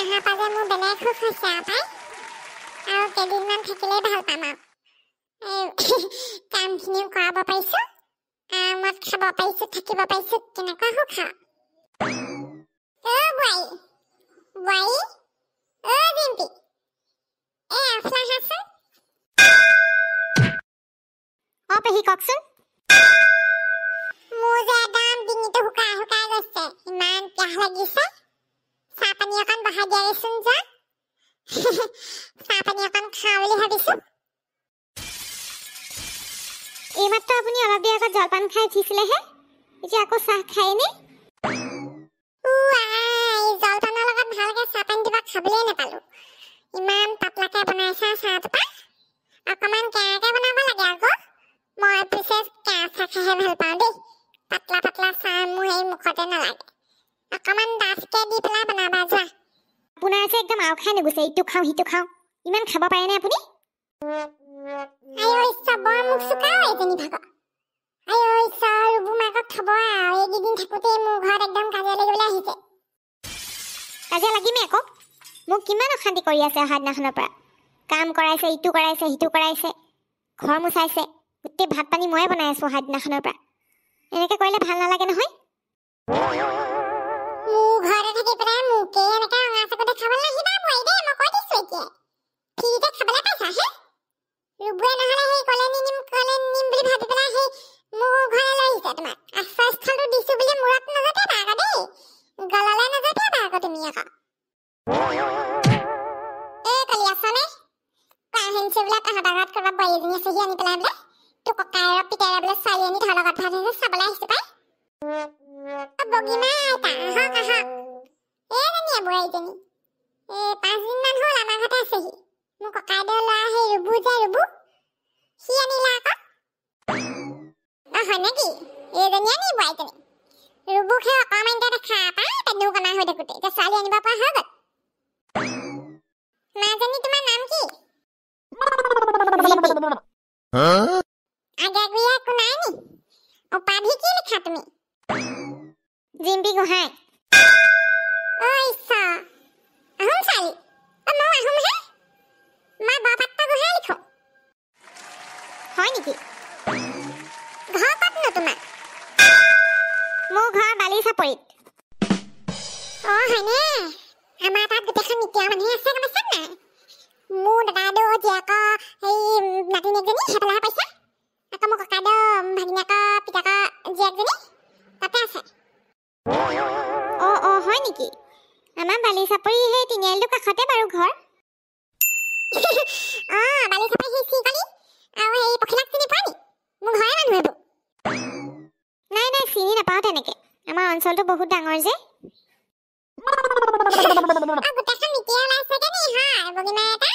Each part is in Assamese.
ইয়াৰ পৰা যে মোৰ বেলেগ সুখ হৈছে আৰু পাই আৰু কেইদিনমান থাকিলে ভাল পাম আৰু কামখিনিও কৰাব পাৰিছোঁ মদ খাব পাৰিছোঁ থাকিব পাৰিছোঁ কেনেকুৱা সুখ আৰু বোৱাৰী বোৱাৰী জিম্পি এই আছলা হাঁচোন অ পেহী কওকচোন মোৰ যে একদম ডিঙিটো শুকাই শুকাই গৈছে ইমান পিয়াহ লাগিছে আমি এখন বাহাদিয়া ৰেচন যা চাহ পানী অকণ খাওঁ বুলি ভাবিছো এইমাত্ৰ আপুনি অলপ দেৰি আগত জলপান খাই উঠিছিলেহে এতিয়া আকৌ চাহ খায়নে জলপানৰ লগত ভালকে চাহ পানী দিবা খাবলেই নাপালো ইমান পাতলাকে বনাইছা চাহটোপা অকমান কেৰাকে বনাব লাগে আকৌ মই পিছে কেৰা চাহ খাইহে ভাল পাওঁ দেই পাতলা পাতলা চাহ মোৰ এই মুখতে নালাগে অকণমান দাছকে দি পেলাই বনাবা যোৱা আপোনাৰ যে একদম আও খাই নুগুচে ইটো খাওঁ সিটো খাওঁ ইমান খাব পাৰে নে আপুনি ইটো কৰাইছে সিটো কৰাইছে ঘৰ মোচাইছে গোটেই ভাত পানী ময়ে বনাই আছো অহা দিনাখনৰ পৰা এনেকে কৰিলে ভাল নালাগে নহয় ৰুবুৱে নহ'লে সেই কলে নিম কলে নিম বুলি ভাবিব এটা আহক আহক এই ৰাণীয়ে বোৱাৰী জনী এই পাঁচদিনমান হ'ল আমাৰ ঘৰতে আছেহি মোৰ ককাইদেউৰ ল'ৰা সেই ৰুবু যে ৰুবু সি আনিলা আকৌ অ হয় নেকি এইজনী আনি বোৱাৰী জনী ৰুবু খে অকণমান এটা খা পাই পেনু কমা হৈ থাকোঁতে এতিয়া ছোৱালী আনিব পৰা হৈ গ'ল মাজনী তোমাৰ নাম কি ঘৰ পাতনো তোমাৰ মোৰ ঘৰ বালি চাপৰিত অ হেনে আমাৰ তাত গোটেইখন নিতীয় মানুহ আছে গমেছে নাই মোৰ দাদাইদেউ জীয়েক হেৰি নাতিনীয়েকজনী সেইফালেহে পাইছে আকৌ মোৰ ককাইদেউ ভাগিনীয়েক পিতাকৰ জীয়েকজনী তাতে আছে অ অ হয় নেকি আমাৰ বালি চাপৰি সেই তিনিআলিটো কাষতে বাৰু ঘৰ অ বালি চাপৰি সেই শ্ৰীকালি আৰু হেৰি পখিলাক চিনি পোৱা নেকি মোক ভয় মানুহ এইটো নাই নাই চিনি নাপাওঁ তেনেকে আমাৰ অঞ্চলটো বহুত ডাঙৰ যে গোটেইখন মিটিয়া ওলাইছেগে নি হা বগীমা এটা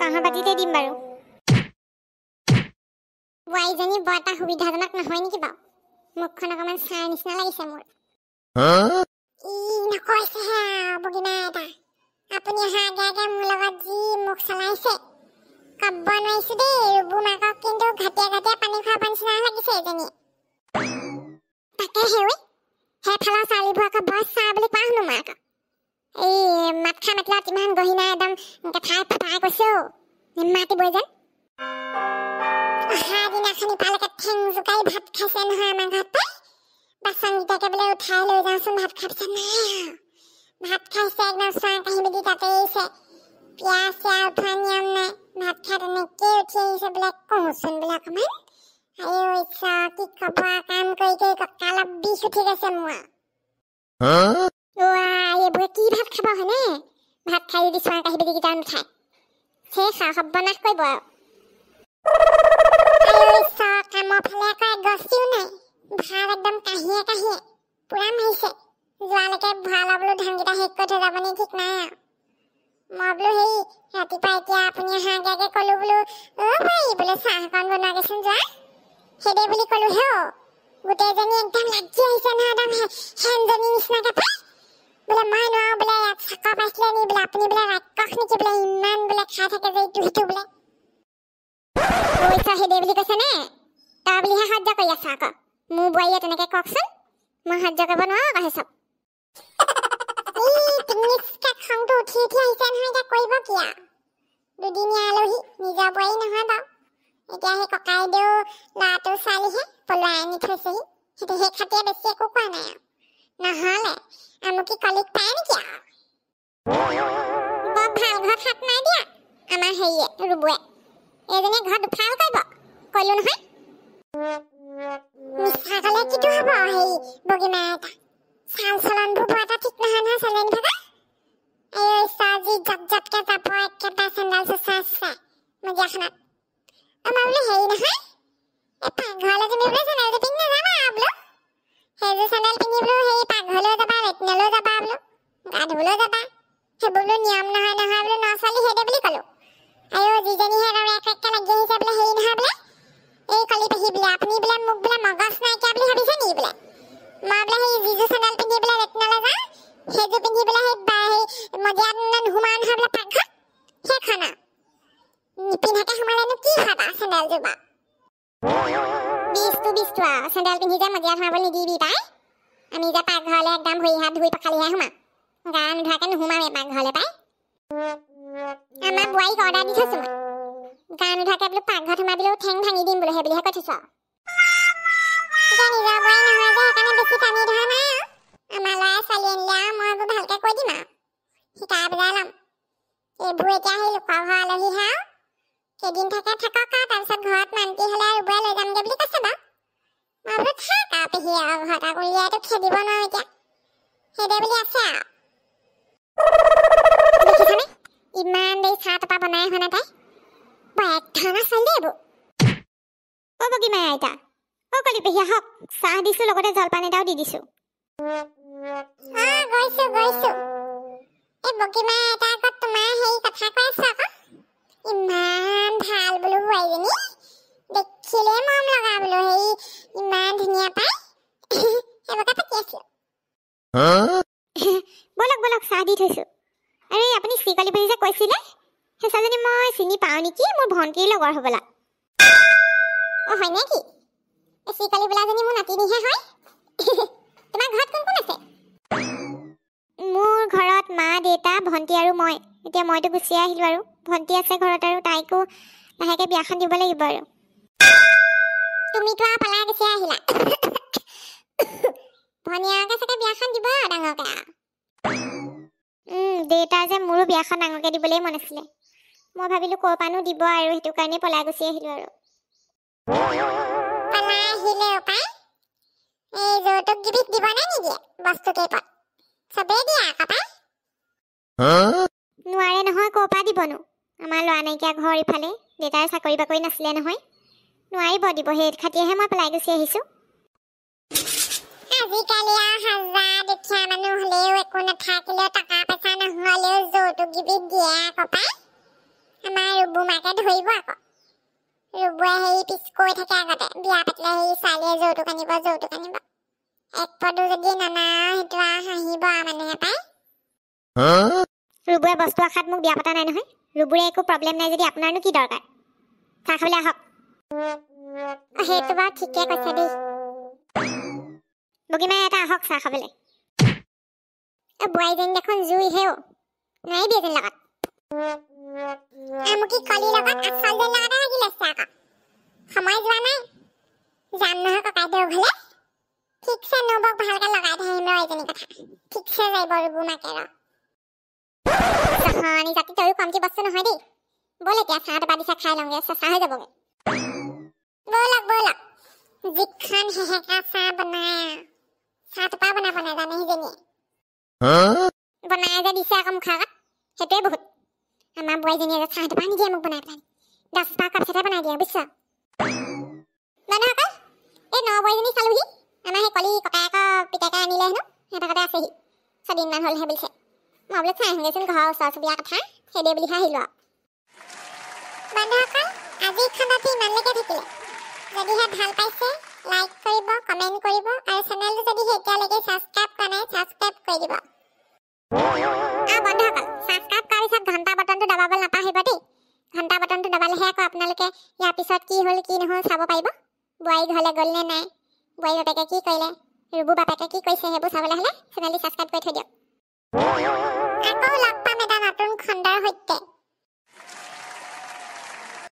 কাঁহৰ বাতিতে দিম বাৰু ৱাইজনী বৰ এটা সুবিধাজনক নহয় নেকি বাৰু মুখখন অকণমান চাই নিচিনা লাগিছে মোৰ তাকে হেৰি সেইফালৰ ছোৱালীবোৰ আকৌ বৰ চাহ বুলি পাহ নো মই আকৌ এই মাত খা মাতিলত ইমান গহীনা একদম কথা পাপা কৈছো নিম্মাতি বৈ যেন অহা দিনাখনি পালেকে ঠেং জোকাই ভাত খাইছে নহয় আমাৰ ঘৰতে বাচন দুটাকে বোলে উঠাই লৈ যাওঁচোন ভাত খাই পিছত ভাত খাইছে একদম চাং কাহি বেজি তাতে এৰিছে পিয়াজ চিয়া উঠোৱা নিয়ম নাই ভাত খাই তেনেকে উঠি আহিছে বোলে কওঁচোন বোলে অকমান আৰু ইচ্ছা কি ক'ব কাম কৰি কৰি কঁকালত বিষ উঠি গৈছে মোৰ ভাত খাব হয়নে ভাত খাই বিচনাত আহি পেলাই কিজান উঠাই সেই চাহ সব নাশ কৰিব কামৰ ফালে আকৌ এগছিও নাই ভাত একদম কাহিয়ে কাহিয়ে পূৰা মাৰিছে যোৱালৈকে ভৰাই লওঁ বোলো ধানকেইটা শেষ কৰি থৈ যাবনি ঠিক নাই আৰু মই বোলো সেই ৰাতিপুৱা এতিয়া আপুনি অহা আগে আগে ক'লো বোলো অ' ভাই বোলে চাহ অকণ বনোৱা গৈছোন যোৱা সেইদৰে বুলি ক'লো হে গোটেইজনী একদম লাগি আহিছে নহয় একদম হেনজনীৰ নিচিনাকৈ পায় বোলে মই নোৱাৰো বোলে ইয়াত চাকৰ পাইছিলে নি বোলে আপুনি বোলে ৰাক্ষস নেকি বোলে ইমান বোলে খাই থাকে যে ইটো সিটো বোলে সেইদে বুলি কৈছে নে তই বুলিহে সহ্য কৰি আছ আকৌ মোৰ বোৱাৰীয়ে তেনেকে কওকচোন মই সহ্য কৰিব নোৱাৰো কৈছে চব খংটো উঠি উঠি আহিছে নহয় এতিয়া কৰিব কিয়া দুদিনীয়া আলহী নিজৰ বোৱাৰী নহয় বাৰু এতিয়া সেই ককাইদেউ ল'ৰাটো ছোৱালীহে পলুৱাই আনি থৈছেহি সেইটো সেই খাতিৰে বেছি একো কোৱা নাই আৰু নহ'লে আমুকি কলিক পাই নেকি আৰু ভাল ঘৰত হাত মাৰি দিয়া আমাৰ হেৰিয়ে ৰুবুৱে এইজনীয়ে ঘৰত দুফাল কৰিব কলো নহয় মিঠা ক'লে কিটো হ'ব হেৰি বগীমা এটা চাল চলনবোৰ বৰ এটা ঠিক নহয় নহয় চেলেনি থকা মই বোলো হেৰি নহয় এই পাকঘৰলৈ যেনিবলৈ জেনেৰেল ৰেটিং নাযাবা আৰু বোলো সেইযোৰ চেণ্ডেল পিন্ধি বোলো সেই পাকঘৰলৈ যাবা ভেটেনলৈ যাবা বোলো গা ধুবলৈ যাবা সেইবোৰ বোলো নিয়ম নহয় নহয় বোলো ন ছোৱালী সেইদে বুলি ক'লো আৰু যিজনী সেই তাৰ এক এককে লাগি আহিছে বোলে হেৰি নহয় বোলে এই কলি পাহি বোলে আপুনি বোলে মোক বোলে মগজ নাইকিয়া বুলি ভাবিছে নি বোলে মই বোলে সেই যিযোৰ চেণ্ডেল পিন্ধি বোলে ৰেটনলৈ যাওঁ সেইযোৰ পিন্ধি বোলে সেই বা সেই মজিয়াত সোমাই নহয় বোলে পাকঘৰত সেইখন আৰু নিপিন্ধাকে সোমালেনো কি খাবা চেণ্ডেলযোৰ বাৰু তোৰ বিছ তোৰা চেণ্ডেল পিন্ধি যা মজিয়া ধোঁৱাবলৈ নিদিবি পাই আমি যে পাকঘৰলৈ একদম ভৰি হাত ধুই পখালিহে সোমাম গা নোধোৱাকৈ নুসোমাম এই পাকঘৰলৈ পাই আমাৰ বোৱাৰীক অৰ্ডাৰ দি থৈছোঁ গা নোধোৱাকৈ বোলো পাকঘৰত সোমাই বোলো ঠেং ভাঙি দিম বোলো সেইবুলিহে কৈ থৈছোঁ এইবোৰ এতিয়া সেই লোকৰ ঘৰ আলহী হা কেইদিন থাকে থাকক আৰু তাৰপিছত ঘৰত মান্তি হ'লে ৰুবই লৈ যামগৈ বুলি কৈছে বা আৰু খা কা পেহী আৰু হতা কৰি এইটো খেদিব নোৱাৰো এতিয়া সেইদৰে বুলি আছে আৰু ইমান দেৰি চাহ তপা বনাই হোৱা নাই তাই বৰ একধৰণৰ ছোৱালী দেই এইবোৰ অ' বগী মাই আইতা অ' কলি পেহী আহক চাহ দিছোঁ লগতে জলপান এটাও দি দিছোঁ ইমান ভাল বোলো বলক বলক চাহ দি থৈছো আৰে আপুনি শ্ৰীকালী পুৰি যে কৈছিলে সেই মই চিনি পাওঁ নেকি মোৰ ভণ্টিৰ লগৰ হ'বলা অ হয় নে কি শ্ৰীকালী বোলাজনী মোৰ নাতিনীহে হয় তোমাৰ ঘৰত কোন কোন আছে মোৰ ঘৰত মা দেউতা ভণ্টি আৰু মই এতিয়া মইতো গুচি আহিলোঁ আৰু ভণ্টি আছে ঘৰত আৰু তাইকো লাহেকৈ বিয়াখন দিব লাগিব আৰু তুমিতো আৰু পলাই গুচি আহিলা ভনীয়েকে চাগে বিয়াখন দিব ডাঙৰকে আৰু দেউতা যে মোৰো বিয়াখন ডাঙৰকে দিবলৈ মন আছিলে মই ভাবিলো ক'ৰ দিব আৰু সেইটো কাৰণে পলাই গুচি আহিলো আৰু নোৱাৰে নহয় ক'ৰ পৰা আমাৰ ল'ৰা নাইকিয়া ঘৰ ইফালে দেউতাৰ চাকৰি বাকৰি নাছিলে নহয় নোৱাৰিব দিব সেই খাতিৰেহে মই পেলাই গুচি আহিছো আজিকালি আৰু হাজাৰ দুখীয়া মানুহ হ'লেও একো নাথাকিলেও টকা পইচা নহ'লেও যৌতুক গীবিত দিয়ে আকৌ পাই আমাৰ ৰুবু মাকে ধৰিব আকৌ ৰুবুৱে সেই পিছ কৈ থাকে আগতে বিয়া পাতিলে সেই ছোৱালীয়ে যৌতুক আনিব যৌতুক আনিব এক পদো যদি নানা সেইটো আৰু হাঁহিব আৰু মানুহে পাই ৰুবুৱে বস্তু আশাত মোক বিয়া পতা নাই নহয় ৰুবুৰে একো প্ৰব্লেম নাই যদি আপোনাৰনো কি দৰকাৰ চাহ খাবলৈ আহক সেইটো বাৰু ঠিকে কৈছে দেই বগীমাই এটা আহক চাহ খাবলৈ অ' বোৱাৰীজনী দেখোন জুই হেও নাই দিয়ে যেন লগত আমুকি কলিৰ লগত আচল যেন লগতে থাকিলে আছে আকৌ সময় যোৱা নাই যাম নহয় ককাইদেউ ঘৰলৈ ঠিকছে নবক ভালকৈ লগাই থাকিম ৰ এজনী কথা ঠিকছে যাব ৰুবু মাকে ৰহণি জাতি তয়ো কমতি বস্তু নহয় দেই ব'ল এতিয়া চাহ দবা দিছা খাই লওঁগৈ চাহ হৈ যাবগৈ ব'লক ব'লক যিখন হেহেকা চাহ বনায় চাহটো পা বনাব নাজানে সিজনীয়ে বনাই যে দিছে আকৌ মুখৰ আগত সেইটোৱে বহুত আমাৰ বোৱাৰীজনীয়ে যে চাহটো পা নিদিয়ে মোক বনাই পেলাই দহ পাঁচ কাপচতে বনাই দিয়ে বুজিছ মানুহ অকল এই ন বোৱাৰীজনী চালোহি আমাৰ সেই কলি ককায়েকৰ পিতাকে আনিলে হেনো সিহঁতৰ আছেহি ছদিনমান হ'লহে বুলিছে মই বোলে চাহ আহিলেচোন ঘৰৰ ওচৰ চুবুৰীয়া কথা সেইদে বুলিহে আহিলোঁ আৰু বন্ধুসকল আজি খানাটো ইমানলৈকে থাকিলে যদিহে ভাল পাইছে লাগিব কমেন্ট কৰিব আৰু চেনেলটো যদি এতিয়ালৈকে ছাবস্ক্ৰাইব কৰা নাই ছাবস্ক্ৰাইব কৰি দিব আ বন্ধ হ'ল ছাবস্ক্ৰাইব কৰি সব ঘণ্টা বাটনটো দবাব নাপাহিব দেই ঘণ্টা বাটনটো দবালেহে আকৌ আপোনালোকে ইয়াৰ পিছত কি হ'ল কি নহ'ল চাব পাৰিব বোৱাৰী ঘৰলৈ গ'ল নে নাই বোৱাৰী বাপেকে কি কৰিলে ৰুবু বাপেকে কি কৰিছে সেইবোৰ চাবলৈ হ'লে চেনেলটো ছাবস্ক্ৰাইব কৰি থৈ দিয়ক আকৌ লগ পাম এটা নতুন খণ্ডৰ সৈতে